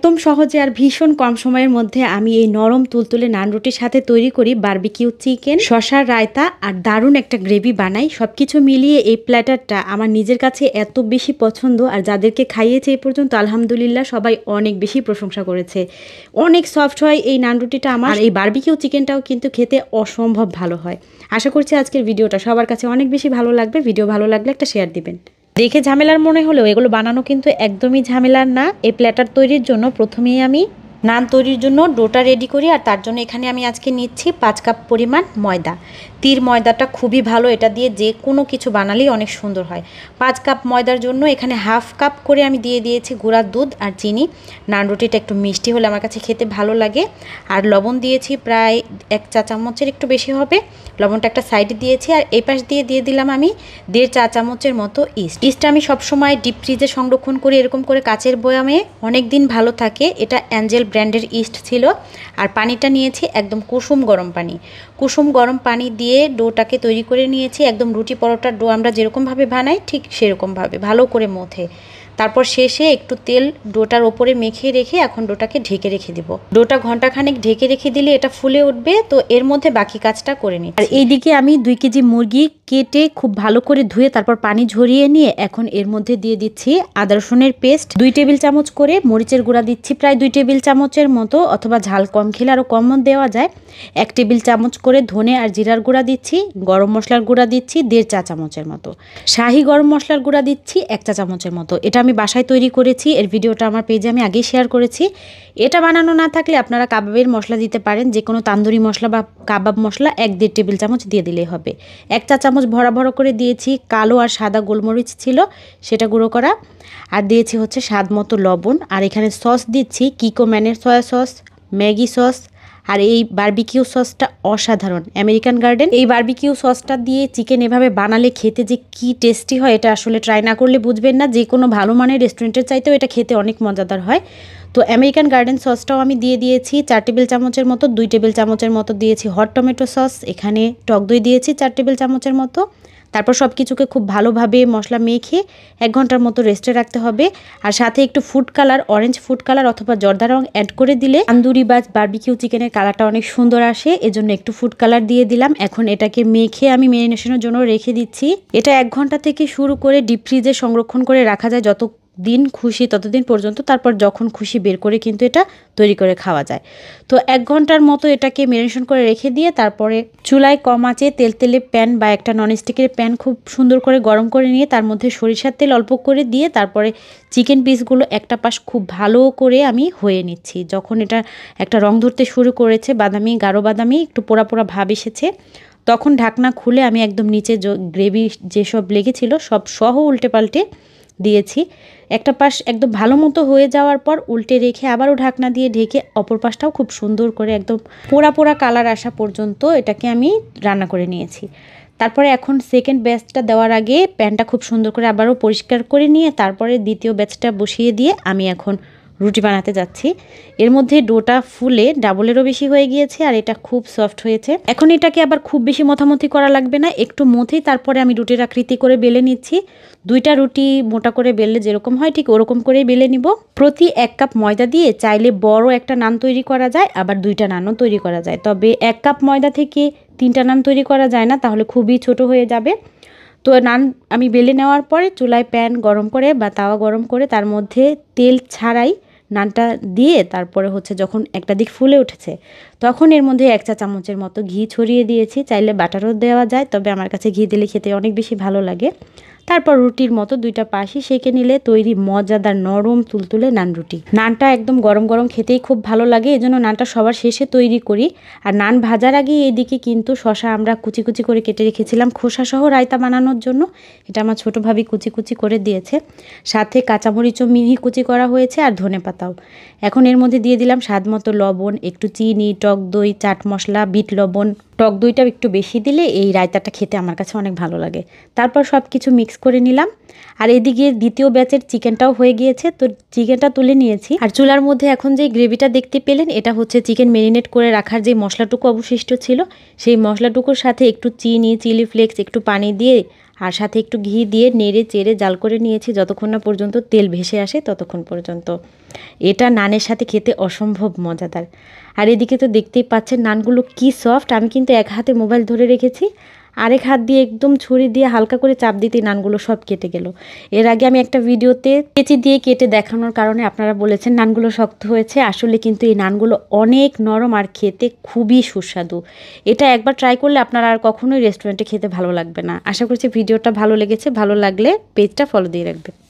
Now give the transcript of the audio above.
একদম সহজে আর ভীষণ কম সময়ের মধ্যে আমি এই নরম তুলতুলে নানরুটির সাথে তৈরি করি বার্বিকিউ চিকেন শশার রায়তা আর দারুণ একটা গ্রেভি বানাই সব কিছু মিলিয়ে এই প্ল্যাটারটা আমার নিজের কাছে এত বেশি পছন্দ আর যাদেরকে খাইয়েছে এই পর্যন্ত আলহামদুলিল্লাহ সবাই অনেক বেশি প্রশংসা করেছে অনেক সফট হয় এই নানরুটিটা আমার এই বার্বিকিউ চিকেনটাও কিন্তু খেতে অসম্ভব ভালো হয় আশা করছি আজকের ভিডিওটা সবার কাছে অনেক বেশি ভালো লাগবে ভিডিও ভালো লাগলে একটা শেয়ার দিবেন দেখে ঝামেলার মনে হলেও এগুলো বানানো কিন্তু একদমই ঝামেলার না এই প্ল্যাটার তৈরির জন্য প্রথমেই আমি নান তৈরির জন্য ডোটা রেডি করি আর তার জন্য এখানে আমি আজকে নিচ্ছি পাঁচ কাপ পরিমাণ ময়দা তির ময়দাটা খুবই ভালো এটা দিয়ে যে কোনো কিছু বানালেই অনেক সুন্দর হয় পাঁচ কাপ ময়দার জন্য এখানে হাফ কাপ করে আমি দিয়ে দিয়েছি গুঁড়ার দুধ আর চিনি নান রুটিটা একটু মিষ্টি হলে আমার কাছে খেতে ভালো লাগে আর লবণ দিয়েছি প্রায় এক চা চামচের একটু বেশি হবে লবণটা একটা সাইডে দিয়েছি আর এই পাশ দিয়ে দিয়ে দিলাম আমি দেড় চা চামচের মতো ইস্ট ইস্ট আমি সবসময় ডিপ ফ্রিজে সংরক্ষণ করি এরকম করে কাচের বয়ামে অনেক দিন ভালো থাকে এটা অ্যাঞ্জেল ব্র্যান্ডের ইস্ট ছিল আর পানিটা নিয়েছি একদম কুসুম গরম পানি কুসুম গরম পানি দিয়ে ডোটাকে তৈরি করে নিয়েছি একদম রুটি পরোটার ডো আমরা যেরকমভাবে বানাই ঠিক সেরকমভাবে ভালো করে মথে তারপর শেষে একটু তেল ডোটার ওপরে মেখে রেখে এখন ডোটাকে ঢেকে রেখে দিব ডোটা ঘন্টাখানেক ঢেকে রেখে দিলে এটা ফুলে উঠবে তো এর মধ্যে বাকি কাজটা করে নিই আর এইদিকে আমি দুই কেজি মুরগি কেটে খুব ভালো করে ধুয়ে তারপর পানি ঝরিয়ে নিয়ে এখন এর মধ্যে দিয়ে দিচ্ছি আদা রসুনের পেস্ট দুই টেবিল চামচ করে মরিচের গুঁড়া দিচ্ছি প্রায় দুই টেবিল চামচের মতো অথবা ঝাল কম খেলে আরও কম দেওয়া যায় এক টেবিল চামচ করে ধনে আর জিরার গুঁড়া দিচ্ছি গরম মশলার গুঁড়া দিচ্ছি দেড় চা চামচের মতো শাহি গরম মশলার গুঁড়া দিচ্ছি এক চা চামচের মতো এটা আমি বাসায় তৈরি করেছি এর ভিডিওটা আমার পেজে আমি আগেই শেয়ার করেছি এটা বানানো না থাকলে আপনারা কাবাবের মশলা দিতে পারেন যে কোনো তান্দুরি মশলা বা কাবাব মশলা এক দেড় টেবিল চামচ দিয়ে দিলেই হবে এক চা চামচ চামচ ভরা ভরা করে দিয়েছি কালো আর সাদা গোলমরিচ ছিল সেটা গুঁড়ো করা আর দিয়েছি হচ্ছে স্বাদ মতো লবণ আর এখানে সস দিচ্ছি কিকো ম্যানের সয়া সস ম্যাগি সস আর এই বার্বিকিউ সসটা অসাধারণ আমেরিকান গার্ডেন এই বার্বিকিউ সসটা দিয়ে চিকেন এভাবে বানালে খেতে যে কি টেস্টি হয় এটা আসলে ট্রাই না করলে বুঝবেন না যে কোনো ভালো মানের রেস্টুরেন্টের চাইতেও এটা খেতে অনেক মজাদার হয় তো আমেরিকান গার্ডেন সসটাও আমি দিয়ে দিয়েছি চার টেবিল চামচের মতো দুই টেবিল চামচের মতো দিয়েছি হট টমেটো সস এখানে টক দই দিয়েছি চার টেবিল চামচের মতো তারপর সব কিছুকে খুব ভালোভাবে মশলা মেখে এক ঘন্টার মতো রেস্টে রাখতে হবে আর সাথে একটু food colour orange food colour অথবা জর্দা রং অ্যাড করে দিলে তান্দুরি বা বার্বিকিউ চিকেনের কালারটা অনেক সুন্দর আসে এজন্য একটু ফুড কালার দিয়ে দিলাম এখন এটাকে মেখে আমি মেরিনেশনের জন্য রেখে দিচ্ছি এটা এক ঘন্টা থেকে শুরু করে ডিপ ফ্রিজে সংরক্ষণ করে রাখা যায় যত দিন খুশি ততদিন পর্যন্ত তারপর যখন খুশি বের করে কিন্তু এটা তৈরি করে খাওয়া যায় তো এক ঘন্টার মতো এটাকে মেরিনেশন করে রেখে দিয়ে তারপরে চুলায় কম আঁচে তেল তেলে প্যান বা একটা ননস্টিকের প্যান খুব সুন্দর করে গরম করে নিয়ে তার মধ্যে সরিষার তেল অল্প করে দিয়ে তারপরে চিকেন পিসগুলো একটা পাশ খুব ভালো করে আমি হয়ে নিচ্ছি যখন এটা একটা রং ধরতে শুরু করেছে বাদামি গাঢ় বাদামি একটু পোড়া পোড়া ভাব এসেছে তখন ঢাকনা খুলে আমি একদম নিচে গ্রেভি যেসব লেগেছিল সব সহ উল্টে পাল্টে দিয়েছি একটা পাশ একদম ভালো মতো হয়ে যাওয়ার পর উল্টে রেখে আবারও ঢাকনা দিয়ে ঢেকে অপর পাশটাও খুব সুন্দর করে একদম পোড়া পোড়া কালার আসা পর্যন্ত এটাকে আমি রান্না করে নিয়েছি তারপরে এখন সেকেন্ড ব্যাচটা দেওয়ার আগে প্যানটা খুব সুন্দর করে আবারও পরিষ্কার করে নিয়ে তারপরে দ্বিতীয় ব্যাচটা বসিয়ে দিয়ে আমি এখন রুটি বানাতে যাচ্ছি এর মধ্যে ডোটা ফুলে ডাবলেরও বেশি হয়ে গিয়েছে আর এটা খুব সফট হয়েছে এখন এটাকে আবার খুব বেশি মথামথি করা লাগবে না একটু মথে তারপরে আমি রুটির আকৃতি করে বেলে নিচ্ছি দুইটা রুটি মোটা করে বেললে যেরকম হয় ঠিক ওরকম করেই বেলে নিব প্রতি এক কাপ ময়দা দিয়ে চাইলে বড় একটা নান তৈরি করা যায় আবার দুইটা নানও তৈরি করা যায় তবে এক কাপ ময়দা থেকে তিনটা নান তৈরি করা যায় না তাহলে খুবই ছোট হয়ে যাবে তো নান আমি বেলে নেওয়ার পরে চুলায় প্যান গরম করে বা তাওয়া গরম করে তার মধ্যে তেল ছাড়াই নানটা দিয়ে তারপরে হচ্ছে যখন একটা দিক ফুলে উঠেছে তখন এর মধ্যে এক চা চামচের মতো ঘি ছড়িয়ে দিয়েছি চাইলে বাটারও দেওয়া যায় তবে আমার কাছে ঘি দিলে খেতে অনেক বেশি ভালো লাগে তারপর রুটির মতো দুইটা পাশে সেঁকে নিলে তৈরি মজাদার নরম তুলতুলে নান রুটি নানটা একদম গরম গরম খেতেই খুব ভালো লাগে এজন্য নানটা সবার শেষে তৈরি করি আর নান ভাজার আগে এদিকে কিন্তু শশা আমরা কুচি কুচি করে কেটে রেখেছিলাম খোসা সহ রায়তা বানানোর জন্য এটা আমার ভাবি কুচি কুচি করে দিয়েছে সাথে কাঁচামরিচও মিহি কুচি করা হয়েছে আর ধনে পাতাও এখন এর মধ্যে দিয়ে দিলাম স্বাদ মতো লবণ একটু চিনি টক দই চাট মশলা বিট লবণ টক দইটা একটু বেশি দিলে এই রায়তাটা খেতে আমার কাছে অনেক ভালো লাগে তারপর সব কিছু মিক্স করে নিলাম আর এদিকে দ্বিতীয় ব্যাচের চিকেনটাও হয়ে গিয়েছে তো চিকেনটা তুলে নিয়েছি আর চুলার মধ্যে এখন যে গ্রেভিটা দেখতে পেলেন এটা হচ্ছে চিকেন মেরিনেট করে রাখার যে মশলাটুকু অবশিষ্ট ছিল সেই মশলাটুকুর সাথে একটু চিনি চিলি ফ্লেক্স একটু পানি দিয়ে আর সাথে একটু ঘি দিয়ে নেড়ে চেড়ে জাল করে নিয়েছি যতক্ষণ না পর্যন্ত তেল ভেসে আসে ততক্ষণ পর্যন্ত এটা নানের সাথে খেতে অসম্ভব মজাদার আর এদিকে তো দেখতেই পাচ্ছেন নানগুলো কি সফট আমি কিন্তু এক হাতে মোবাইল ধরে রেখেছি আরেক হাত দিয়ে একদম ছুরি দিয়ে হালকা করে চাপ দিতে নানগুলো সব কেটে গেল এর আগে আমি একটা ভিডিওতে কেচি দিয়ে কেটে দেখানোর কারণে আপনারা বলেছেন নানগুলো শক্ত হয়েছে আসলে কিন্তু এই নানগুলো অনেক নরম আর খেতে খুবই সুস্বাদু এটা একবার ট্রাই করলে আপনারা আর কখনোই রেস্টুরেন্টে খেতে ভালো লাগবে না আশা করছি ভিডিওটা ভালো লেগেছে ভালো লাগলে পেজটা ফলো দিয়ে রাখবেন